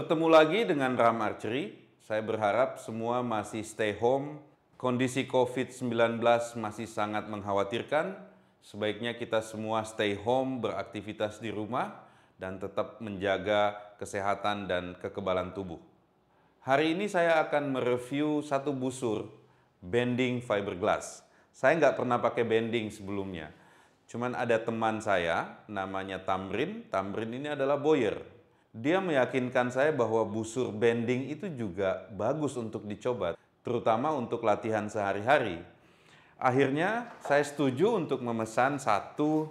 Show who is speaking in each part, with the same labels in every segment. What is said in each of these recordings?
Speaker 1: Bertemu lagi dengan Ram Archery. Saya berharap semua masih stay home. Kondisi COVID-19 masih sangat mengkhawatirkan. Sebaiknya kita semua stay home, beraktivitas di rumah, dan tetap menjaga kesehatan dan kekebalan tubuh. Hari ini saya akan mereview satu busur bending fiberglass. Saya nggak pernah pakai bending sebelumnya. Cuman ada teman saya, namanya Tamrin. Tamrin ini adalah boyer, dia meyakinkan saya bahwa busur bending itu juga bagus untuk dicoba, terutama untuk latihan sehari-hari. Akhirnya saya setuju untuk memesan satu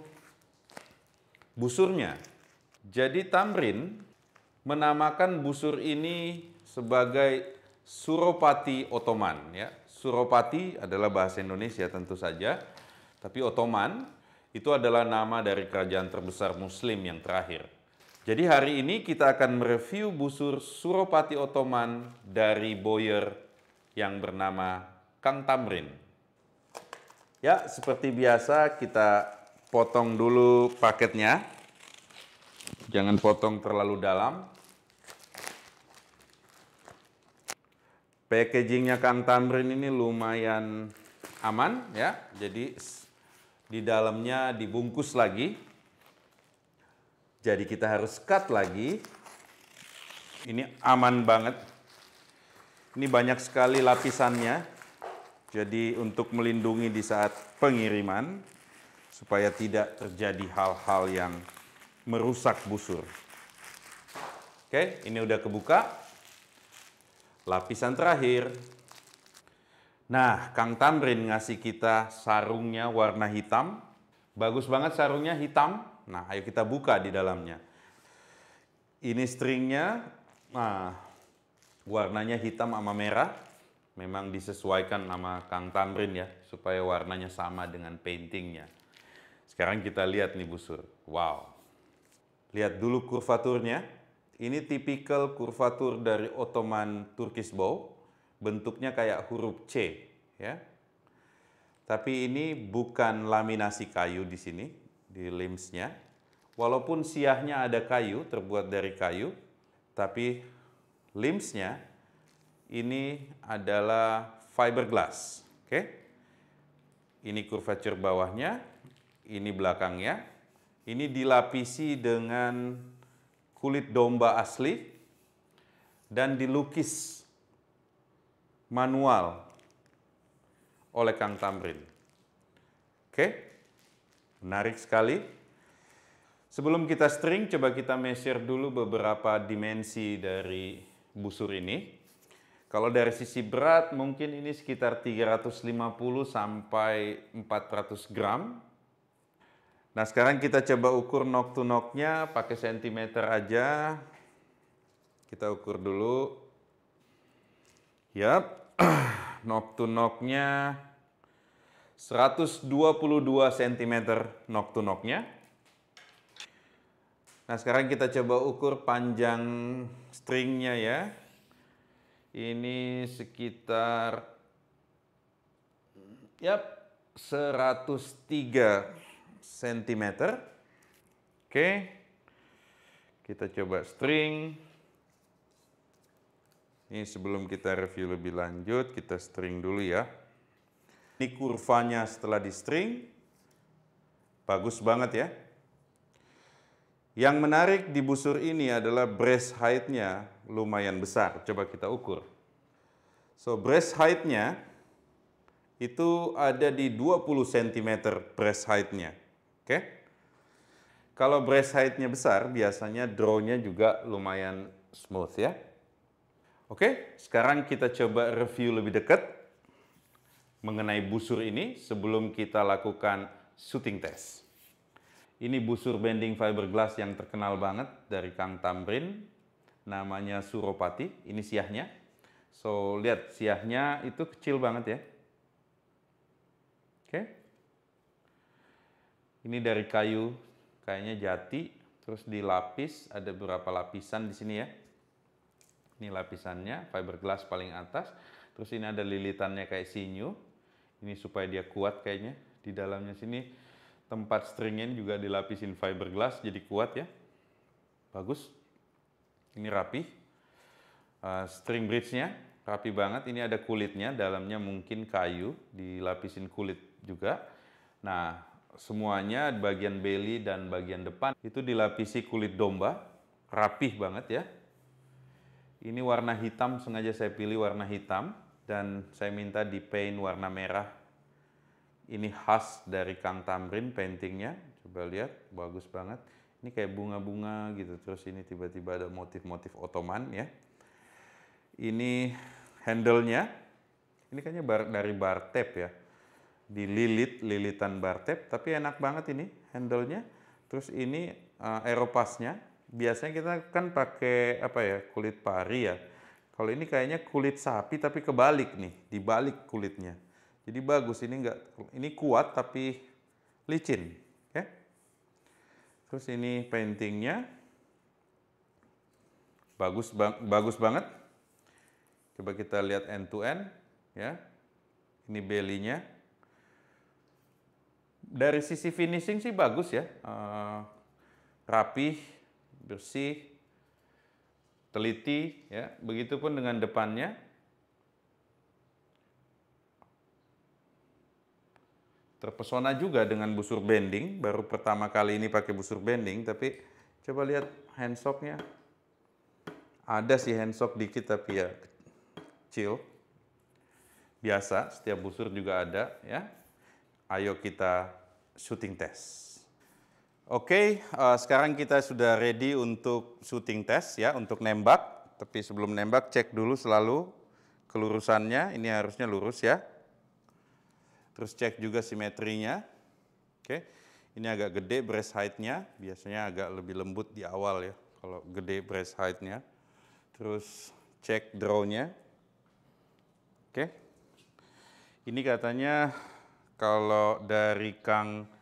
Speaker 1: busurnya. Jadi Tamrin menamakan busur ini sebagai Suropati Ottoman ya. Suropati adalah bahasa Indonesia tentu saja, tapi Ottoman itu adalah nama dari kerajaan terbesar muslim yang terakhir. Jadi hari ini kita akan mereview busur Suropati Ottoman dari Boyer yang bernama Kang Tamrin. Ya, seperti biasa kita potong dulu paketnya. Jangan potong terlalu dalam. Packagingnya Kang Tamrin ini lumayan aman ya. Jadi di dalamnya dibungkus lagi jadi kita harus cut lagi. Ini aman banget. Ini banyak sekali lapisannya. Jadi untuk melindungi di saat pengiriman supaya tidak terjadi hal-hal yang merusak busur. Oke, ini udah kebuka. Lapisan terakhir. Nah, Kang Tamrin ngasih kita sarungnya warna hitam. Bagus banget sarungnya hitam. Nah, ayo kita buka di dalamnya. Ini stringnya, nah, warnanya hitam sama merah. Memang disesuaikan nama Kang Tamrin ya, supaya warnanya sama dengan paintingnya. Sekarang kita lihat nih busur. Wow. Lihat dulu kurvaturnya. Ini tipikal kurvatur dari Ottoman Turkish Bow. Bentuknya kayak huruf C, ya. Tapi ini bukan laminasi kayu di sini, di limbsnya, Walaupun siahnya ada kayu, terbuat dari kayu, tapi limbsnya ini adalah fiberglass. Oke. Okay? Ini curvature bawahnya, ini belakangnya. Ini dilapisi dengan kulit domba asli dan dilukis manual oleh Kang Tamrin. Oke? Okay? Menarik sekali. Sebelum kita string, coba kita measure dulu beberapa dimensi dari busur ini. Kalau dari sisi berat mungkin ini sekitar 350 sampai 400 gram. Nah sekarang kita coba ukur knock to knocknya pakai sentimeter aja. Kita ukur dulu. Yap, knock to knocknya 122 cm knock to knocknya. Nah sekarang kita coba ukur panjang stringnya ya. Ini sekitar yap 103 cm. Oke. Kita coba string. Ini sebelum kita review lebih lanjut, kita string dulu ya. Ini kurvanya setelah di string. Bagus banget ya. Yang menarik di busur ini adalah breast height-nya lumayan besar. Coba kita ukur. So, breast height-nya itu ada di 20 cm breast height-nya. Oke? Okay? Kalau breast height-nya besar, biasanya draw-nya juga lumayan smooth ya. Oke, okay? sekarang kita coba review lebih dekat mengenai busur ini sebelum kita lakukan shooting test. Ini busur bending fiberglass yang terkenal banget dari Kang Tamrin, namanya Suropati, ini siahnya. So, lihat siahnya itu kecil banget ya. Oke. Okay. Ini dari kayu, kayaknya jati, terus dilapis, ada beberapa lapisan di sini ya ini lapisannya fiberglass paling atas terus ini ada lilitannya kayak sinyu ini supaya dia kuat kayaknya di dalamnya sini tempat stringnya juga dilapisin fiberglass jadi kuat ya bagus ini rapi uh, string bridge-nya rapi banget ini ada kulitnya dalamnya mungkin kayu dilapisin kulit juga nah semuanya bagian belly dan bagian depan itu dilapisi kulit domba rapih banget ya ini warna hitam sengaja saya pilih warna hitam dan saya minta di paint warna merah. Ini khas dari Kang Tamrin paintingnya. Coba lihat, bagus banget. Ini kayak bunga-bunga gitu. Terus ini tiba-tiba ada motif-motif Ottoman ya. Ini handle-nya. Ini kayaknya bar, dari bar tape ya. Dililit, lilitan bar tape. Tapi enak banget ini handle-nya. Terus ini uh, eh, aeropasnya. Biasanya kita kan pakai apa ya kulit pari ya kalau ini kayaknya kulit sapi tapi kebalik nih, dibalik kulitnya. Jadi bagus ini enggak ini kuat tapi licin, ya. Terus ini paintingnya bagus bang, bagus banget. Coba kita lihat end to end, ya. Ini belinya. Dari sisi finishing sih bagus ya, uh, rapih, bersih, teliti, ya. Begitupun dengan depannya. Terpesona juga dengan busur bending, baru pertama kali ini pakai busur bending, tapi coba lihat handsocknya. Ada sih handsock dikit tapi ya kecil. Biasa, setiap busur juga ada ya. Ayo kita shooting test. Oke, okay, uh, eh, sekarang kita sudah ready untuk shooting test ya, untuk nembak. Tapi sebelum nembak, cek dulu selalu kelurusannya. Ini harusnya lurus ya. Terus cek juga simetrinya. Oke, okay. ini agak gede breast height-nya. Biasanya agak lebih lembut di awal ya, kalau gede breast height-nya. Terus cek draw-nya. Oke, okay. ini katanya kalau dari Kang...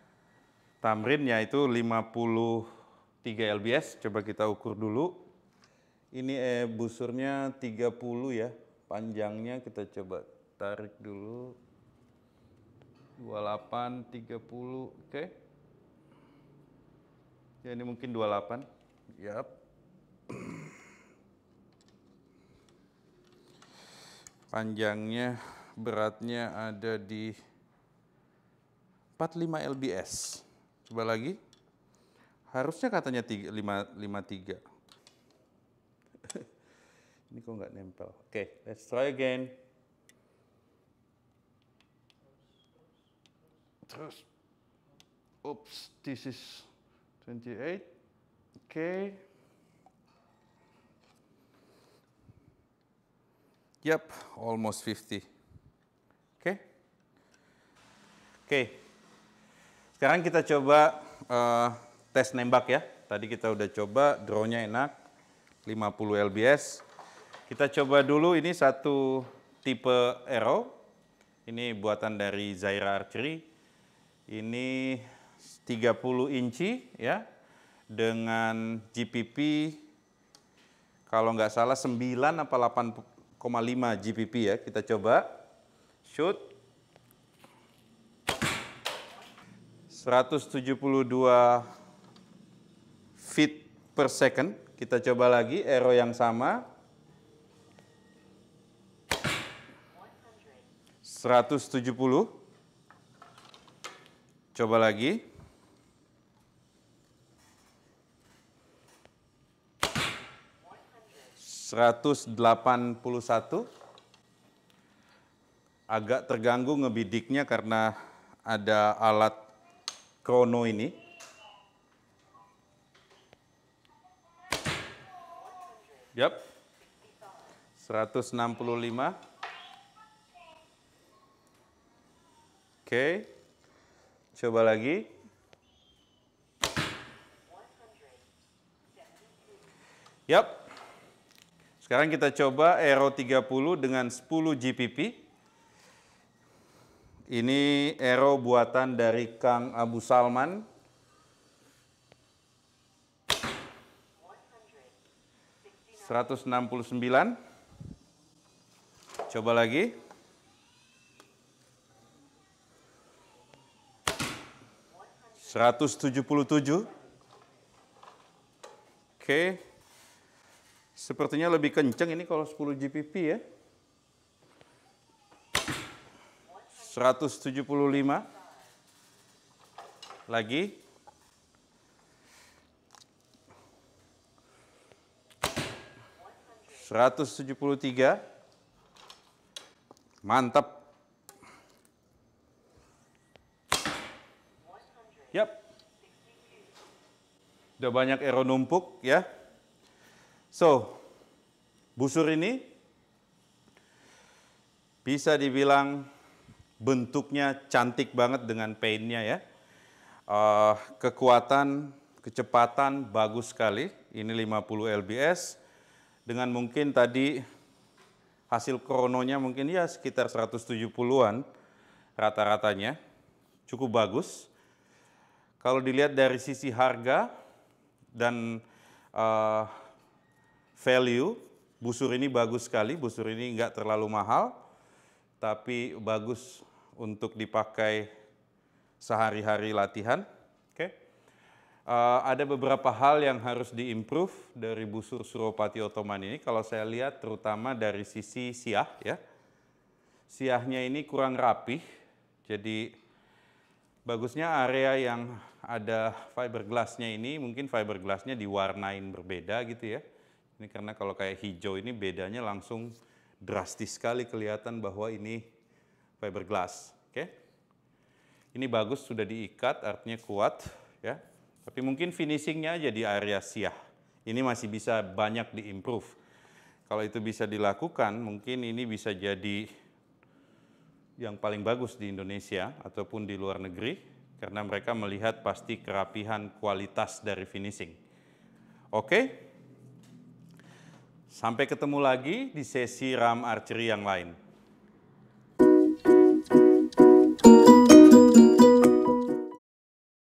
Speaker 1: Tamrin yaitu 53 lbs. Coba kita ukur dulu. Ini eh, busurnya 30 ya. Panjangnya kita coba tarik dulu. 28, 30, oke. Okay. Ya ini mungkin 28. Yap. panjangnya beratnya ada di 45 lbs Coba lagi. Harusnya katanya 53. tiga. Ini kok nggak nempel. Oke, okay, let's try again. Terus. Oops, this is 28. Oke. Okay. Yep, almost 50. Okay? Okay. Sekarang kita coba uh, tes nembak ya. Tadi kita udah coba, drone nya enak, 50 LBS. Kita coba dulu ini satu tipe arrow. Ini buatan dari Zaira Archery. Ini 30 inci ya, dengan GPP kalau nggak salah 9 apa 8,5 GPP ya. Kita coba shoot 172 feet per second. Kita coba lagi, arrow yang sama. 170. Coba lagi. 181. agak terganggu ngebidiknya karena ada alat krono ini Yap. 165. Oke. Okay. Coba lagi. Yap. Sekarang kita coba Aero 30 dengan 10 GPP. Ini Aero buatan dari Kang Abu Salman. Seratus enam puluh sembilan. Coba lagi. Seratus tujuh puluh tujuh. Oke. Sepertinya lebih kenceng ini kalau sepuluh GPP ya. 175 lagi seratus tujuh puluh tiga mantap yap udah banyak ero numpuk ya so busur ini bisa dibilang bentuknya cantik banget dengan paintnya ya. Uh, kekuatan, kecepatan bagus sekali. Ini 50 lbs dengan mungkin tadi hasil krononya mungkin ya sekitar 170-an rata-ratanya. Cukup bagus. Kalau dilihat dari sisi harga dan uh, value, busur ini bagus sekali. Busur ini nggak terlalu mahal, tapi bagus untuk dipakai sehari-hari latihan. Oke. Okay. Uh, eh, ada beberapa hal yang harus diimprove dari busur Suropati Ottoman ini. Kalau saya lihat terutama dari sisi siah ya. Siahnya ini kurang rapih. Jadi bagusnya area yang ada fiberglassnya ini mungkin fiberglassnya diwarnain berbeda gitu ya. Ini karena kalau kayak hijau ini bedanya langsung drastis sekali kelihatan bahwa ini fiberglass. Oke. Okay. Ini bagus sudah diikat, artinya kuat, ya. Tapi mungkin finishingnya jadi area siah. Ini masih bisa banyak diimprove. Kalau itu bisa dilakukan, mungkin ini bisa jadi yang paling bagus di Indonesia ataupun di luar negeri karena mereka melihat pasti kerapihan kualitas dari finishing. Oke. Okay? Sampai ketemu lagi di sesi RAM Archery yang lain.